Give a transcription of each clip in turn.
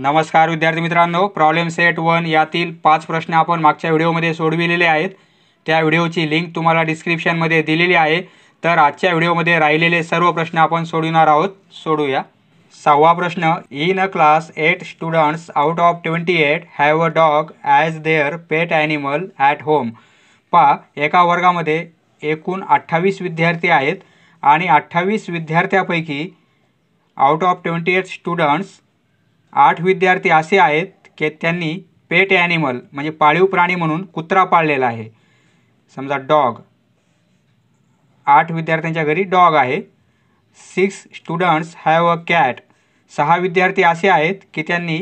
नमस्कार विद्यार्थी मित्रांनो प्रॉब्लेम सेट वन यातील पाच प्रश्न आपण मागच्या व्हिडिओमध्ये सोडविलेले आहेत त्या व्हिडिओची लिंक तुम्हाला डिस्क्रिप्शनमध्ये दिलेली आहे तर आजच्या व्हिडिओमध्ये राहिलेले सर्व प्रश्न आपण सोडविणार आहोत सोडूया सहावा प्रश्न in a class eight students out of twenty eight have a dog as their pet animal at home पा एका वर्गामध्ये एकूण अठ्ठावीस विद्यार्थी आहेत आणि अठ्ठावीस विद्यार्थ्यापैकी out of twenty eight students आठ विद्यार्थी असे आहेत की त्यांनी पेट ॲनिमल म्हणजे पाळीव प्राणी म्हणून कुत्रा पाळलेला आहे समजा डॉग आठ विद्यार्थ्यांच्या घरी डॉग आहे six students have a cat सहा विद्यार्थी असे आहेत की त्यांनी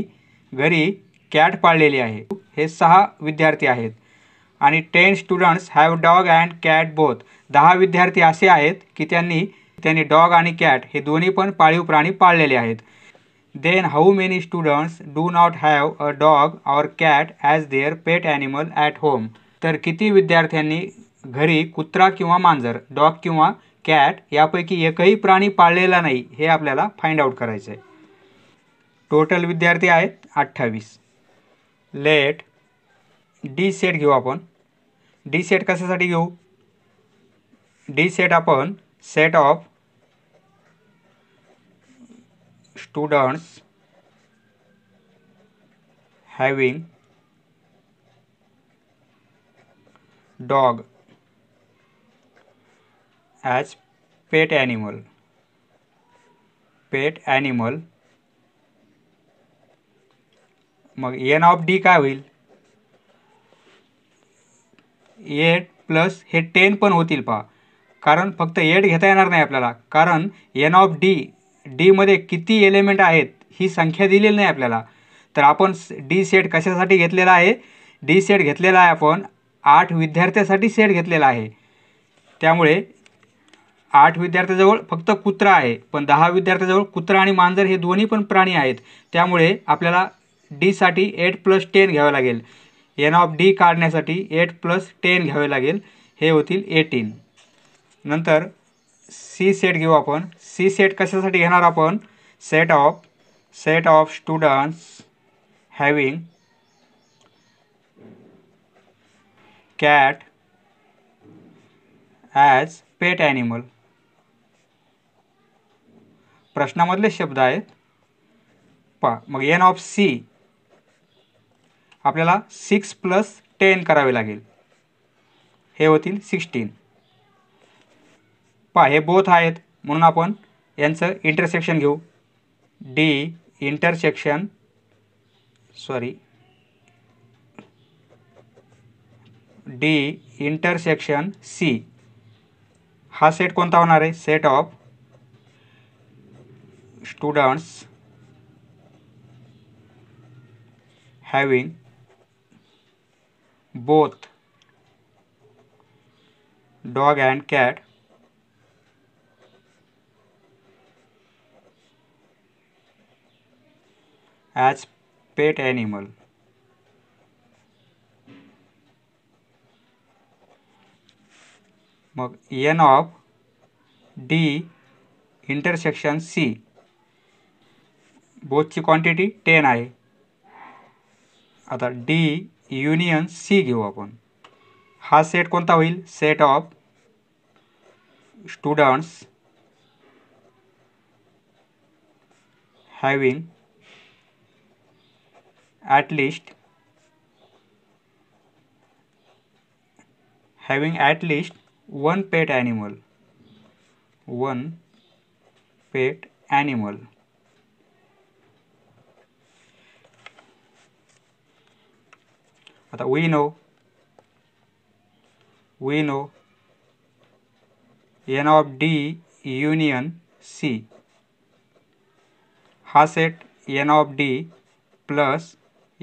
घरी कॅट पाळलेली आहे हे सहा विद्यार्थी आहेत आणि ten students have dog and cat both दहा विद्यार्थी असे आहेत की त्यांनी त्यांनी डॉग आणि कॅट हे दोन्ही पण पाळीव प्राणी पाळलेले आहेत Then how many students do not have a dog or cat as their pet animal at home? तर किती विद्यार्थ्यांनी घरी कुत्रा किंवा मांजर डॉग किंवा कॅट यापैकी एकही प्राणी पाळलेला नाही हे आपल्याला फाइंड आउट करायचं आहे टोटल विद्यार्थी आहेत अठ्ठावीस लेट डी सेट घेऊ आपण डी सेट कशासाठी घेऊ डी सेट आपण set of students having dog as pet animal pet animal मग एन ऑफ डी काय होईल एट प्लस हे टेन पण होतील पहा कारण फक्त एट घेता येणार नाही आपल्याला कारण एन ऑफ डी डीमध्ये किती एलिमेंट आहेत ही संख्या दिलेली नाही आपल्याला तर आपण डी सेट कशासाठी घेतलेला आहे डी सेट घेतलेला आहे आपण आठ विद्यार्थ्यासाठी सेट घेतलेला आहे त्यामुळे आठ विद्यार्थ्याजवळ फक्त कुत्रा आहे पण दहा विद्यार्थ्याजवळ कुत्रा आणि मांजर हे दोन्ही पण प्राणी आहेत त्यामुळे आपल्याला डीसाठी एट प्लस टेन घ्यावं लागेल एन ऑफ डी काढण्यासाठी एट प्लस टेन घ्यावे लागेल हे होतील एटीन नंतर सी सेट घेऊ आपण सी सेट कशासाठी घेणार आपण set of set of students having cat as pet animal प्रश्नामधले शब्द आहेत पा मग एन ऑफ सी आपल्याला सिक्स प्लस टेन करावे लागेल हे होतील सिक्स्टीन पा हे बोथ आहेत म्हणून आपण यांचं इंटरसेक्शन घेऊ D intersection sorry D intersection C हा सेट कोणता होणार आहे set of students having both dog and cat as pet animal मग N of D intersection C बोथची क्वांटिटी टेन आहे आता डी युनियन सी घेऊ आपण हा सेट कोणता होईल set of students having at least having at least one pet animal one pet animal but we know we know n of d union c Has set n of d plus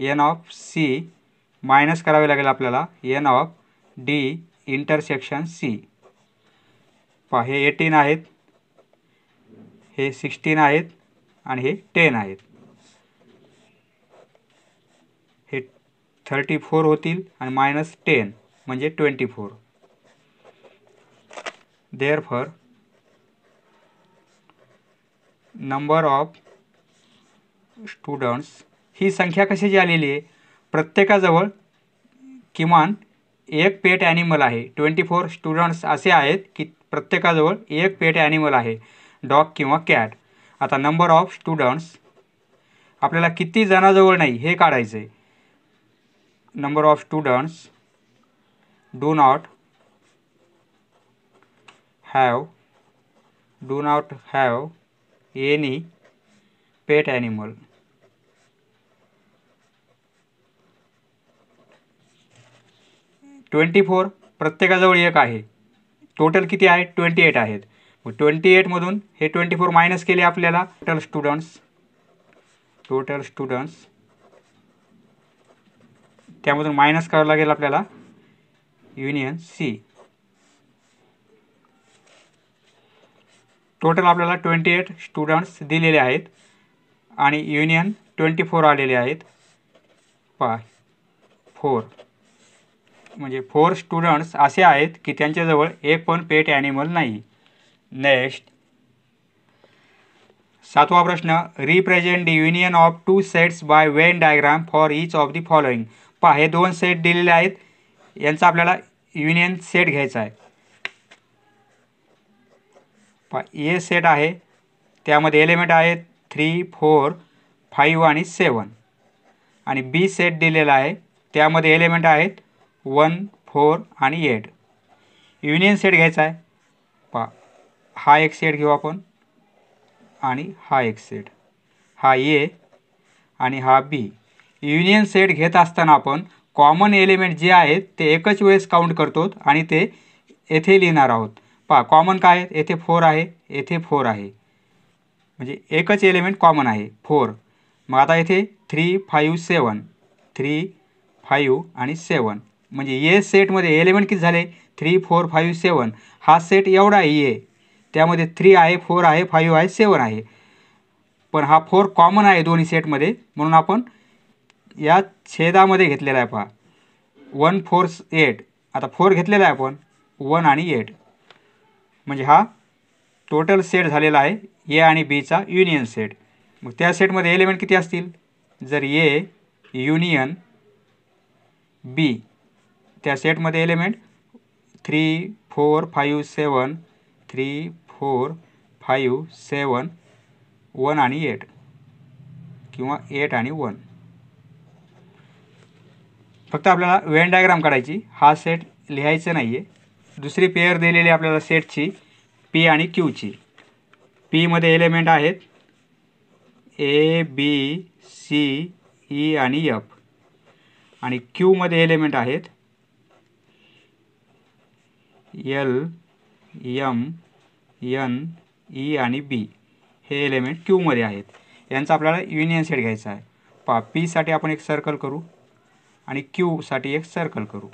n of C minus करावे लागेल आपल्याला n of D intersection C पहा हे eighteen आहेत हे sixteen आहेत आणि हे टेन आहेत हे थर्टी फोर होतील आणि मायनस टेन म्हणजे twenty four therefore number of students ही संख्या कशाची आलेली आहे प्रत्येकाजवळ किमान एक पेट ॲनिमल आहे ट्वेंटी फोर स्टुडंट्स असे आहेत की प्रत्येकाजवळ एक पेट ॲनिमल आहे डॉग किंवा कॅट आता नंबर ऑफ स्टुडंट्स आपल्याला किती जणाजवळ नाही हे काढायचं आहे number of students do not have do not have any pet animal twenty four प्रत्येकाजवळ एक आहे टोटल किती आहे ट्वेंटी एट आहेत मग ट्वेंटी एटमधून हे ट्वेंटी फोर मायनस केले आपल्याला टोटल स्टुडंट्स टोटल स्टुडंट्स त्यामधून मायनस करावं लागेल आपल्याला युनियन सी टोटल आपल्याला ट्वेंटी एट स्टुडंट्स दिलेले आहेत आणि युनियन ट्वेंटी फोर आलेले आहेत पाय फोर म्हणजे फोर स्टुडंट्स असे आहेत की त्यांच्याजवळ एक पण पेट ॲनिमल नाही नेक्स्ट सातवा प्रश्न represent the union of two sets by Venn diagram for each of the following पहा हे दोन सेट दिलेले आहेत यांचा आपल्याला युनियन सेट घ्यायचा आहे पहा ए सेट आहे त्यामध्ये एलिमेंट आहेत थ्री फोर फाईव्ह आणि सेवन आणि बी सेट दिलेला आहे त्यामध्ये एलिमेंट आहेत वन फोर आणि एट युनियन सेट घ्यायचा आहे पा हा एक सेट घेऊ आपण आणि हा एक सेट हा ए आणि हा बी युनियन सेट घेत असताना आपण कॉमन एलिमेंट जे आहेत ते एकच वेळेस काउंट करतो आणि ते येथे लिहिणार आहोत पहा कॉमन काय आहे येथे फोर आहे येथे फोर आहे म्हणजे एकच एलिमेंट कॉमन आहे फोर मग आता येथे three five seven three five आणि सेवन म्हणजे ए सेटमध्ये एलिमेंट किती झाले थ्री फोर फाईव्ह सेवन हा सेट एवढा आहे ये त्यामध्ये थ्री आहे फोर आहे फाईव्ह आहे सेवन आहे पण हा फोर कॉमन आहे दोन्ही सेटमध्ये म्हणून आपण या छेदामध्ये घेतलेला आहे पहा वन फोर एट आता फोर घेतलेला आहे आपण वन आणि एट म्हणजे हा टोटल सेट झालेला आहे ए आणि बीचा युनियन सेट मग त्या सेटमध्ये एलिमेंट किती असतील जर ए युनियन बी त्या सेटमध्ये element three four five seven three four five seven one आणि एट किंवा एट आणि वन फक्त आपल्याला वेन डायग्राम काढायची हा सेट लिहायचं नाही आहे दुसरी पेअर दिलेली आपल्याला सेटची पी आणि क्यूची पीमध्ये एलिमेंट आहेत ए बी सी ई आणि एफ आणि क्यूमध्ये एलिमेंट आहेत एल यम यन ई आणि बी हे एलिमेंट क्यूमध्ये आहेत यांचा आपल्याला युनियन सेट घ्यायचा आहे पहा पीसाठी आपण एक सर्कल करू आणि क्यूसाठी एक सर्कल करू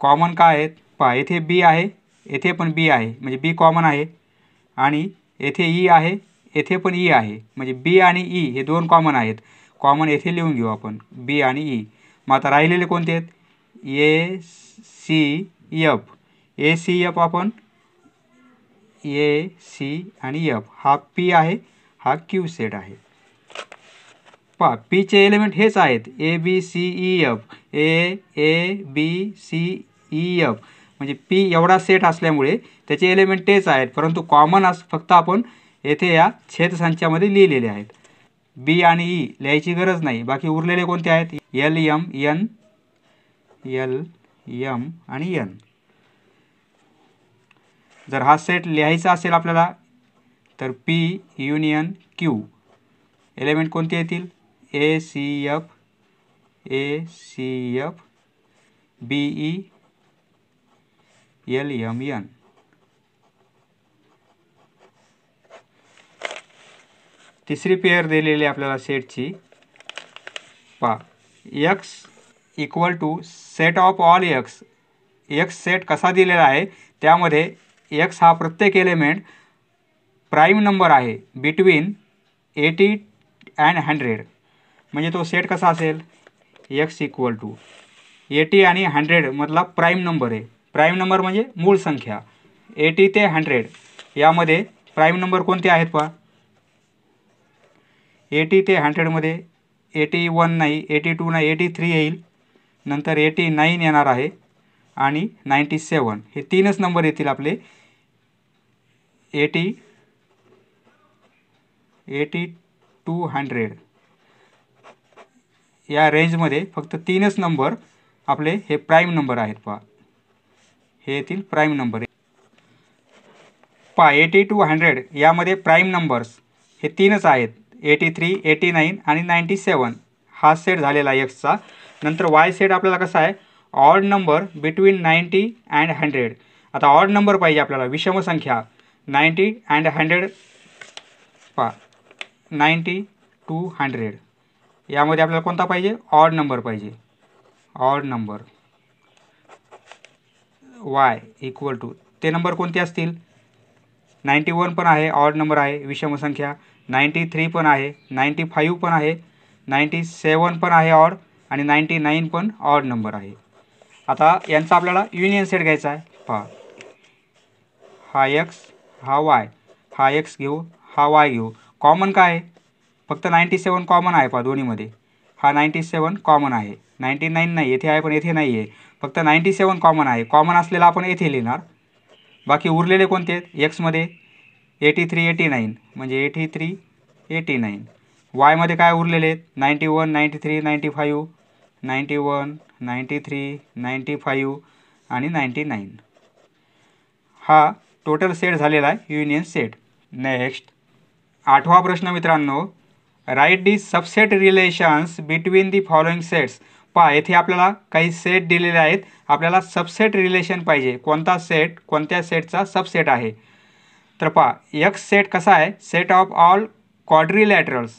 कॉमन काय आहेत पहा येथे बी आहे येथे पण बी आहे म्हणजे बी कॉमन आहे आणि येथे ई e आहे येथे पण ई e आहे म्हणजे बी आणि ई e हे दोन कॉमन आहेत कॉमन येथे लिहून घेऊ आपण बी आणि ई मग आता राहिलेले कोणते आहेत A C F A C F आपण ए सी आणि यफ हा पी आहे हा क्यू सेट आहे पा पीचे एलिमेंट हेच आहेत A B C E F A A B C E F म्हणजे पी एवढा सेट असल्यामुळे त्याचे एलिमेंट तेच आहेत परंतु कॉमन अस फक्त आपण येथे या छेदसंचामध्ये लिहिलेले आहेत बी आणि ई e लिहायची गरज नाही बाकी उरलेले कोणते आहेत L M N L M आणि एन जर हा सेट लिहायचा असेल आपल्याला तर पी युनियन क्यू एलिमेंट कोणते येतील A C F A C F B E L M N तिसरी पेअर दिलेली आपल्याला सेटची पा X equal to set of all X X set कसा दिलेला आहे त्यामध्ये एक्स हा प्रत्येक एलिमेंट प्राईम नंबर आहे बिटवीन एटी अँड हंड्रेड म्हणजे तो सेट कसा असेल एक्स इक्वल टू एटी आणि हंड्रेडमधला प्राईम नंबर आहे प्राईम नंबर म्हणजे मूळ संख्या एटी ते हंड्रेड यामध्ये प्राईम नंबर कोणते आहेत पा एटी ते हंड्रेडमध्ये एटी वन नाही एटी टू नाही एटी थ्री येईल नंतर एटी नाईन येणार आहे आणि नाईंटी सेवन हे तीनच नंबर येतील आपले एटी एटी टू हंड्रेड या रेंजमध्ये फक्त तीनच नंबर आपले हे प्राईम नंबर आहेत पहा हे येतील प्राईम नंबर पहा एटी टू हंड्रेड यामध्ये प्राईम नंबर्स हे तीनच आहेत एटी थ्री एटी नाईन आणि नाईंटी सेवन हा सेट झालेला आहे एक्सचा नंतर वाय सेट आपल्याला कसा आहे odd number between ninety and hundred आता ऑड नंबर पाहिजे आपल्याला विषमसंख्या संख्या नाईंटी अँड हंड्रेड पा नाईन्टी टू हंड्रेड यामध्ये आपल्याला कोणता पाहिजे ऑड नंबर पाहिजे odd number Y equal to ते नंबर कोणते असतील नाईंटी वन पण आहे ऑड नंबर आहे विषमसंख्या संख्या नाईंटी थ्री पण आहे नाईंटी फाईव्ह पण आहे नाईंटी सेवन पण आहे ऑड आणि नाईंटी नाईन पण ऑड नंबर आहे आता यांचा आपल्याला युनियन सेट घ्यायचा आहे पहा हा एक्स हा वाय हा एक्स घेऊ हा वाय घेऊ कॉमन काय आहे फक्त नाईंटी सेवन कॉमन आहे पहा दोन्हीमध्ये हा नाईंटी सेवन कॉमन आहे नाईंटी नाईन नाही येथे आहे पण येथे नाही आहे फक्त नाईंटी सेवन कॉमन आहे कॉमन असलेला आपण येथे लिहिणार बाकी उरलेले कोणते आहेत एक्समध्ये एटी थ्री एटी नाईन म्हणजे एटी थ्री एटी नाईन वायमध्ये काय उरलेले आहेत ninety one ninety three ninety five ninety one ninety three ninety five आणि नाईंटी नाईन हा टोटल सेट झालेला आहे युनियन सेट नेक्स्ट आठवा प्रश्न मित्रांनो write the subset relations between the following sets पहा येथे आपल्याला काही सेट दिलेले आहेत आपल्याला सबसेट रिलेशन पाहिजे कोणता सेट कोणत्या सेटचा सबसेट आहे तर पहा एक सेट कसा आहे set of all quadrilaterals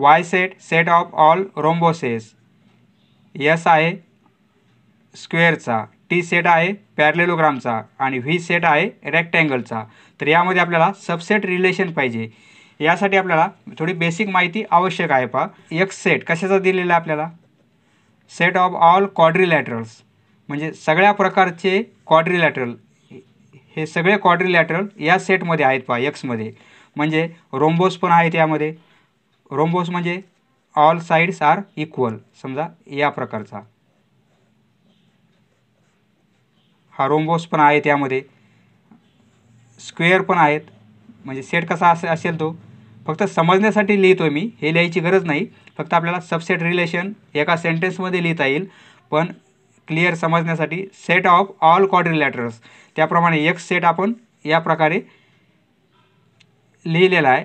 Y set set of all rhombuses S आहे स्क्वेअरचा टी सेट आहे पॅरलेलोग्रामचा आणि व्ही सेट आहे रेक्टँगलचा तर यामध्ये आपल्याला सबसेट रिलेशन पाहिजे यासाठी आपल्याला थोडी बेसिक माहिती आवश्यक आहे पहा एक्स सेट कशाचा दिलेला आपल्याला सेट ऑफ ऑल क्वाड्रिलॅटरल्स म्हणजे सगळ्या प्रकारचे लॅटरल हे सगळे लॅटरल या सेटमध्ये आहेत पहा एक्समध्ये म्हणजे रोम्बोस पण आहेत यामध्ये रोम्बोस म्हणजे ऑल साईड्स आर इक्वल समजा या प्रकारचा हा रोम्बोस पण आहे त्यामध्ये स्क्वेअर पण आहेत म्हणजे सेट कसा असे असेल तो फक्त समजण्यासाठी लिहितो मी हे लिहायची गरज नाही फक्त आपल्याला सबसेट रिलेशन एका सेंटेन्समध्ये लिहिता येईल पण क्लिअर समजण्यासाठी सेट ऑफ ऑल क्वाड्रिलॅटर्स त्याप्रमाणे एक सेट आपण या प्रकारे लिहिलेला आहे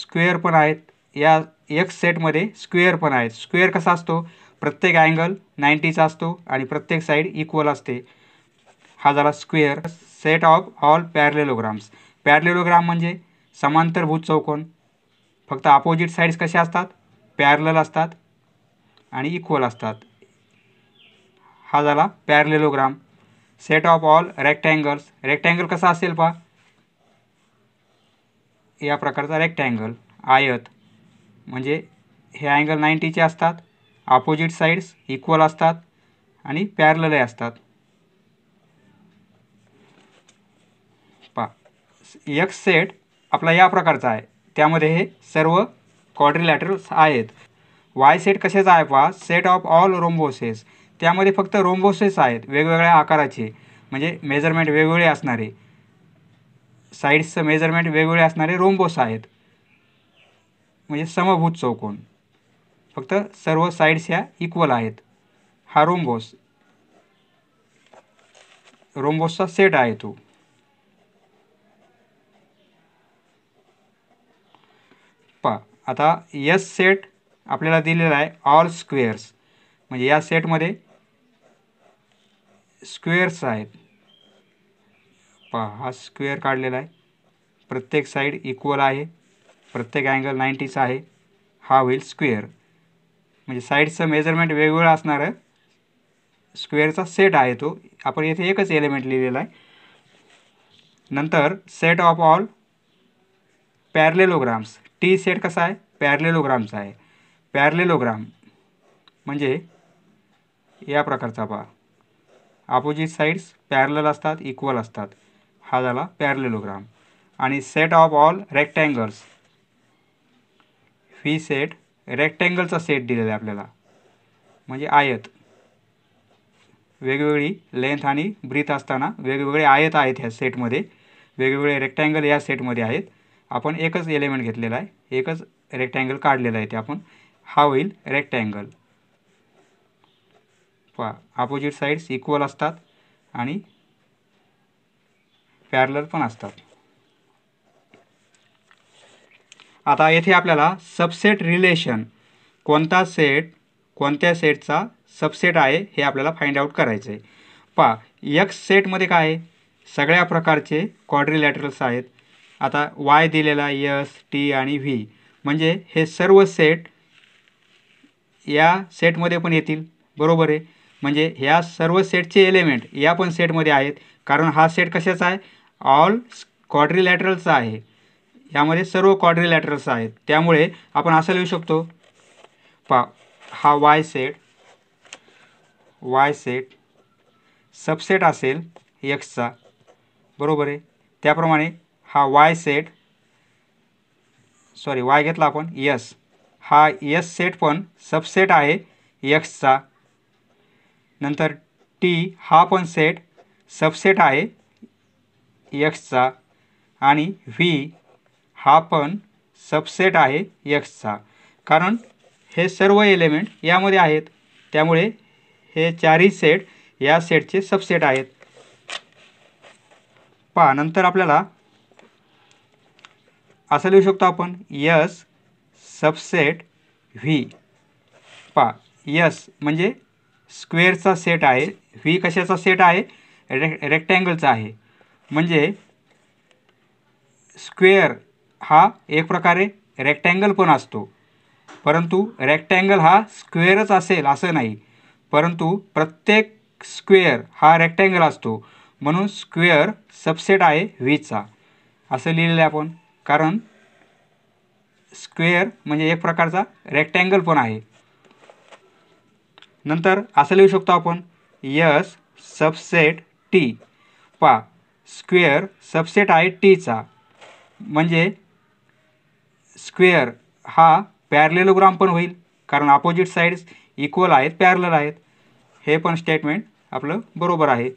स्क्वेअर पण आहेत या एक सेटमध्ये स्क्वेअर पण आहेत स्क्वेअर कसा असतो प्रत्येक अँगल नाईंटीचा असतो आणि प्रत्येक साईड इक्वल असते हा झाला square set of all parallelograms parallelogram म्हणजे समांतरभूत चौकोन फक्त अपोजिट साईड्स कसे असतात पॅरलल असतात आणि इक्वल असतात हा झाला parallelogram set of all rectangles rectangle कसा असेल पहा या प्रकारचा रेक्टँगल आयत म्हणजे हे अँगल नाईंटीचे असतात अपोजिट साईड्स इक्वल असतात आणि पॅरलही असतात पा एक सेट आपला या प्रकारचा आहे त्यामध्ये हे सर्व क्वाड्रिलॅटरल्स आहेत वाय सेट कसेच आहे पहा सेट ऑफ ऑल रोम्बोसेस त्यामध्ये फक्त रोम्बोसेस आहेत वेगवेगळ्या आकाराचे म्हणजे मेजरमेंट वेगवेगळे असणारे साईड्सचं मेजरमेंट वेगवेगळे असणारे रोम्बोस आहेत म्हणजे समभूत चौकोन फक्त सर्व साईड्स या इक्वल आहेत हा रोम्बोस रोम्बोसचा सेट आहे तो पा आता यस सेट आपल्याला दिलेला आहे ऑल स्क्वेअर्स म्हणजे या सेटमध्ये स्क्वेअर्स आहेत पहा हा स्क्वेअर काढलेला आहे प्रत्येक साईड इक्वल आहे प्रत्येक अँगल नाईंटीचा आहे हा होईल स्क्वेअर म्हणजे साईडचं मेजरमेंट वेगवेगळं असणार आहे स्क्वेअरचा सेट आहे तो आपण येथे एकच एलिमेंट लिहिलेला आहे नंतर set of all parallelograms T set कसा आहे पॅरलेलोग्राम्स आहे पॅरलेलोग्राम म्हणजे या प्रकारचा पहा अपोजिट साईड्स पॅरलल असतात इक्वल असतात हा झाला पॅरलेलोग्राम आणि set of all rectangles V set रेक्टँगलचा सेट दिलेला आहे आपल्याला म्हणजे आयत वेगवेगळी लेंथ आणि ब्रीथ असताना वेगवेगळे आयत आहेत ह्या सेटमध्ये वेगवेगळे रेक्टँगल या सेटमध्ये आहेत आपण एकच एलिमेंट घेतलेला आहे एकच रेक्टँगल काढलेला आहे ते आपण हा होईल रेक्टँगल पहा अपोजिट साईड्स इक्वल असतात आणि पॅरलर पण असतात आता येथे आपल्याला सबसेट रिलेशन कोणता सेट कोणत्या सेटचा सबसेट आहे हे आपल्याला फाइंड आउट करायचं आहे पहा यक्स सेटमध्ये काय आहे सगळ्या प्रकारचे क्वाड्रिलॅटरल्स आहेत आता वाय दिलेला यस टी आणि व्ही म्हणजे हे सर्व सेट या सेटमध्ये पण येतील बरोबर आहे म्हणजे ह्या सर्व सेटचे एलिमेंट या पण सेटमध्ये आहेत कारण हा सेट कशाचा आहे ऑल क्वाड्रिलॅटरल्स आहे यामध्ये सर्व क्वाड्रिलॅटरल्स आहेत त्यामुळे आपण असं लिहू शकतो पा हा Y set Y set subset असेल एक्सचा बरोबर आहे त्याप्रमाणे हा वाय सेट सॉरी वाय घेतला आपण यस हा यस सेट पण सबसेट आहे एक्सचा नंतर टी हा पण सेट सबसेट आहे यक्सचा आणि व्ही हा पण सबसेट आहे यक्सचा कारण हे सर्व एलिमेंट यामध्ये आहेत त्यामुळे हे चारही सेट या सेटचे सबसेट आहेत पहा नंतर आपल्याला असं लिहू शकतो आपण यस सबसेट व्ही पहा यस म्हणजे स्क्वेअरचा सेट आहे व्ही कशाचा सेट आहे रे रेक्टँगलचा आहे म्हणजे स्क्वेअर हा एक प्रकारे रेक्टँगल पण असतो परंतु रेक्टँगल हा स्क्वेअरच असेल असं नाही परंतु प्रत्येक स्क्वेअर हा रेक्टँगल असतो म्हणून स्क्वेअर सबसेट आहे व्हीचा असं लिहिलेलं आहे आपण कारण स्क्वेअर म्हणजे एक प्रकारचा रेक्टँगल पण आहे नंतर असं लिहू शकतो आपण यस सबसेट टी पा स्क्वेअर सबसेट आहे टीचा म्हणजे स्क्वेअर हा पॅरलेलोग्राम पण होईल कारण अपोजिट साईड्स इक्वल आहेत पॅरलर आहेत हे पण स्टेटमेंट आपलं बरोबर आहे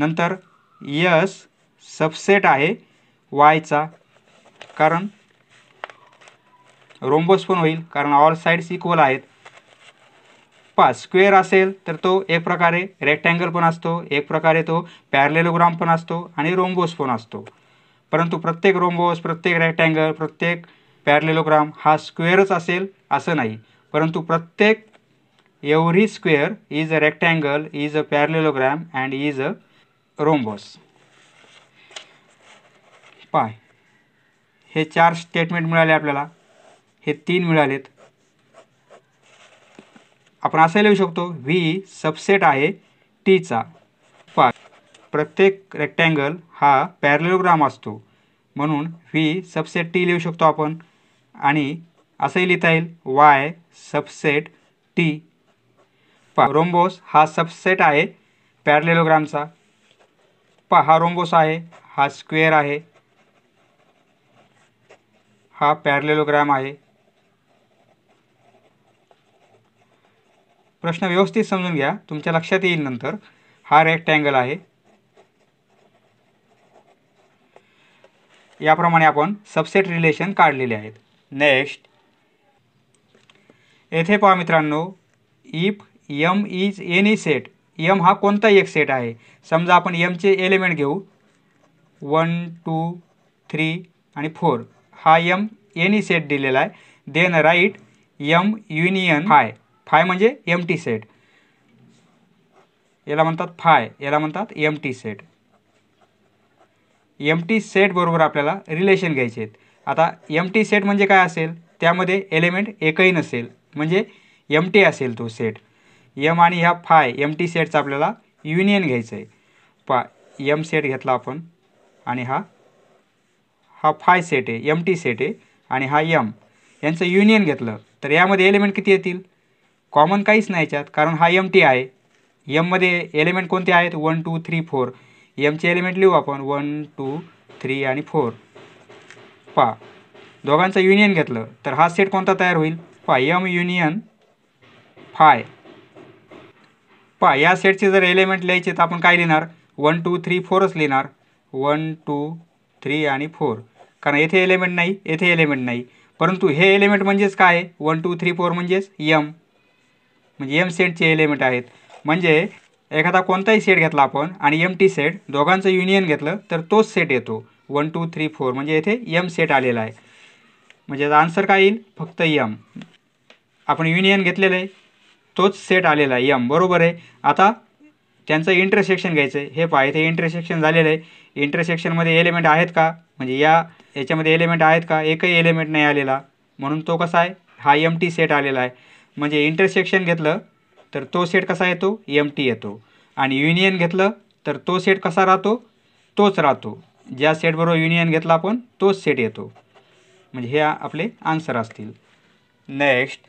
नंतर यस सबसेट आहे वायचा कारण रोम्बस पण होईल कारण ऑल साईड्स इक्वल आहेत पा स्क्वेअर असेल तर तो एक प्रकारे रेक्टँगल पण असतो एक प्रकारे तो पॅरलेलोग्राम पण असतो आणि रोम्बोस पण असतो परंतु प्रत्येक रोम्बोस प्रत्येक रेक्टँगल प्रत्येक पॅरलेलोग्राम हा स्क्वेअरच असेल असं नाही परंतु प्रत्येक every square is a rectangle is a parallelogram and is a rhombus पाय हे चार स्टेटमेंट मिळाले आपल्याला हे तीन मिळालेत आपण असंही लिहू शकतो व्ही सबसेट आहे टीचा पाच प्रत्येक रेक्टँगल हा पॅरलोग्राम असतो म्हणून व्ही सबसेट टी लिहू शकतो आपण आणि असंही लिहिता येईल वाय सबसेट टी पा रोम्बोस हा सबसेट आहे पॅरलेलोग्रामचा पा हा रोम्बोस आहे हा स्क्वेअर आहे हा पॅरलेलोग्राम आहे प्रश्न व्यवस्थित समजून घ्या तुमच्या लक्षात येईल नंतर हा रेक्टँगल आहे याप्रमाणे आपण सबसेट रिलेशन काढलेले आहेत नेक्स्ट येथे पहा मित्रांनो if M is any set M हा कोणताही एक सेट आहे समजा आपण यमचे एलिमेंट घेऊ वन टू थ्री आणि फोर हा यम एनी सेट दिलेला आहे देन राईट यम युनियन हाय फाय म्हणजे एम टी सेट याला म्हणतात फाय याला म्हणतात empty set empty set बरोबर आपल्याला रिलेशन घ्यायचे आहेत आता एम टी सेट म्हणजे काय असेल त्यामध्ये एलिमेंट एकही नसेल म्हणजे एम टी असेल तो सेट यम आणि ह्या फाय एम टी सेटचा आपल्याला युनियन घ्यायचं आहे पा यम सेट घेतला आपण आणि हा हा फाय सेट आहे एम टी सेट आहे आणि हा यम यांचं युनियन घेतलं तर यामध्ये एलिमेंट किती येतील कॉमन काहीच नाही याच्यात कारण हा एम टी आहे यममध्ये एलिमेंट कोणते आहेत वन टू थ्री फोर यमचे एलिमेंट लिहू आपण वन टू थ्री आणि फोर पा दोघांचं युनियन घेतलं तर हा सेट कोणता तयार होईल पा यम युनियन फाय पा या सेटचे जर एलिमेंट लिहायचे तर आपण काय लिहिणार वन टू थ्री फोरच लिहिणार वन टू थ्री आणि फोर कारण येथे एलिमेंट नाही येथे एलिमेंट नाही परंतु हे एलिमेंट म्हणजेच काय वन टू थ्री फोर म्हणजेच यम म्हणजे एम सेटचे एलिमेंट आहेत म्हणजे एखादा कोणताही सेट घेतला आपण आणि एम टी सेट दोघांचं युनियन घेतलं तर तोच सेट येतो वन टू थ्री फोर म्हणजे येथे यम सेट आलेला आहे म्हणजे आन्सर काय येईल फक्त यम आपण युनियन घेतलेलं आहे तोच सेट आलेला आहे यम बरोबर आहे आता त्यांचं इंटरसेक्शन घ्यायचं आहे हे पहा इथे इंटरसेक्शन झालेलं आहे इंटरसेक्शनमध्ये एलिमेंट आहेत का म्हणजे या याच्यामध्ये एलिमेंट आहेत का एकही एलिमेंट नाही आलेला म्हणून तो कसा आहे हा एम टी सेट आलेला आहे म्हणजे इंटरसेक्शन घेतलं तर तो सेट कसा येतो एम टी येतो आणि युनियन घेतलं तर तो सेट कसा राहतो तोच राहतो ज्या सेटबरोबर युनियन घेतला आपण तोच सेट येतो म्हणजे हे आपले आन्सर असतील नेक्स्ट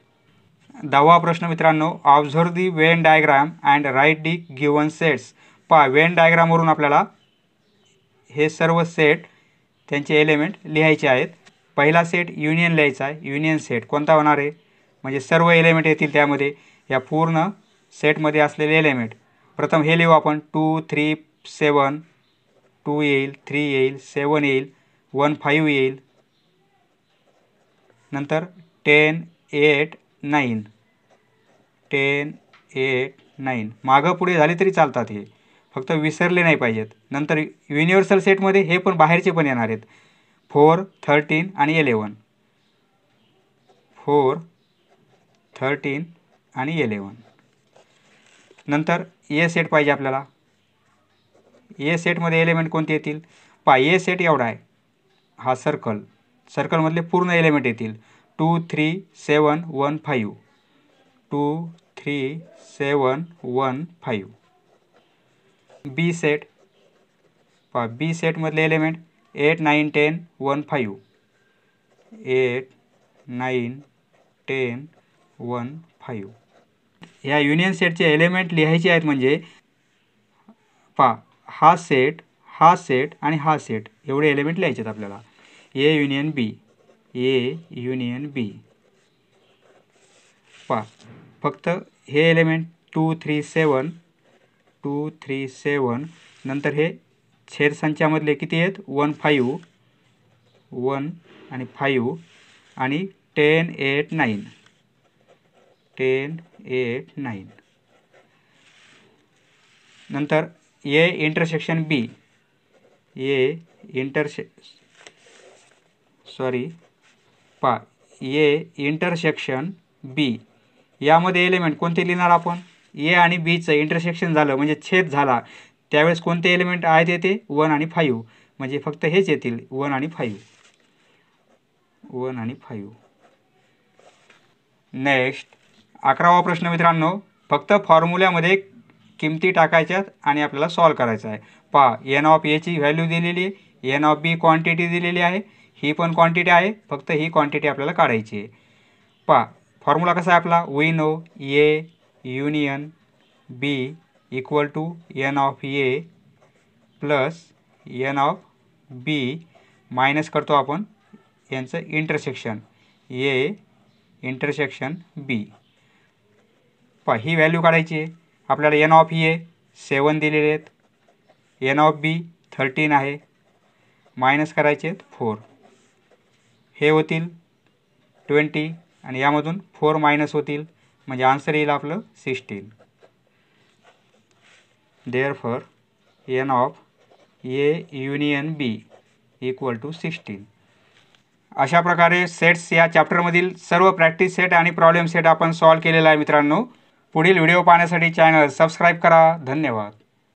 दहावा प्रश्न मित्रांनो observe the Venn diagram and write the given sets पा वेन डायग्रामवरून आपल्याला हे सर्व सेट त्यांचे एलिमेंट लिहायचे आहेत पहिला सेट युनियन लिहायचा आहे युनियन सेट कोणता होणार आहे म्हणजे सर्व एलिमेंट येतील त्यामध्ये या पूर्ण सेटमध्ये असलेले एलिमेंट प्रथम हे लिहू आपण टू थ्री सेवन टू येईल थ्री येईल सेवन येईल वन फाईव्ह येईल नंतर ten eight nine ten eight nine मागं पुढे झाले तरी चालतात हे फक्त विसरले नाही पाहिजेत नंतर युनिव्हर्सल सेटमध्ये हे पण बाहेरचे पण येणार आहेत फोर थर्टीन आणि एलेवन फोर थर्टीन आणि एलेवन नंतर ए सेट पाहिजे आपल्याला ए सेटमध्ये एलिमेंट कोणते येतील पा ए सेट एवढा आहे हा सर्कल सर्कलमधले पूर्ण एलिमेंट येतील two three seven one five two three seven one five B set पा बी सेटमधले element eight nine ten one five eight nine ten one five ह्या युनियन सेटचे एलिमेंट लिहायचे आहेत म्हणजे पा हा सेट हा सेट आणि हा सेट एवढे एलिमेंट लिहायचे आहेत आपल्याला ए युनियन बी ए युनियन बी पा फक्त हे element two three seven two three seven नंतर हे छेद किती आहेत वन फाईव्ह वन आणि फाईव्ह आणि ten eight nine ten eight nine नंतर A intersection B A intersection sorry पा ए इंटरसेक्शन बी यामध्ये एलिमेंट कोणते लिहिणार आपण ए आणि बीचं इंटरसेक्शन झालं म्हणजे छेद झाला त्यावेळेस कोणते एलिमेंट आहेत येते वन आणि फाईव्ह म्हणजे फक्त हेच येतील वन आणि फाईव्ह वन आणि फाईव्ह नेक्स्ट अकरावा प्रश्न मित्रांनो फक्त फॉर्म्युल्यामध्ये किमती टाकायच्यात आणि आपल्याला सॉल्व करायचं आहे पहा एन ऑफ एची व्हॅल्यू दिलेली आहे एन ऑफ बी क्वांटिटी दिलेली आहे ही पण क्वांटिटी आहे फक्त ही क्वांटिटी आपल्याला काढायची आहे पहा फॉर्म्युला कसा आहे आपला we know A union B equal to n of A plus n of B minus करतो आपण यांचं इंटरसेक्शन ए इंटरसेक्शन बी ही व्हॅल्यू काढायची आहे आपल्याला एन ऑफ ही आहे सेवन दिलेले आहेत एन ऑफ बी थर्टीन आहे मायनस करायचे आहेत फोर हे होतील ट्वेंटी आणि यामधून फोर मायनस होतील म्हणजे आन्सर येईल आपलं sixteen therefore n of A union B equal to sixteen अशा प्रकारे सेट्स या चॅप्टरमधील सर्व प्रॅक्टिस सेट आणि प्रॉब्लेम सेट आपण सॉल्व केलेला आहे मित्रांनो पुढील व्हिडिओ पाहण्यासाठी चॅनल सबस्क्राईब करा धन्यवाद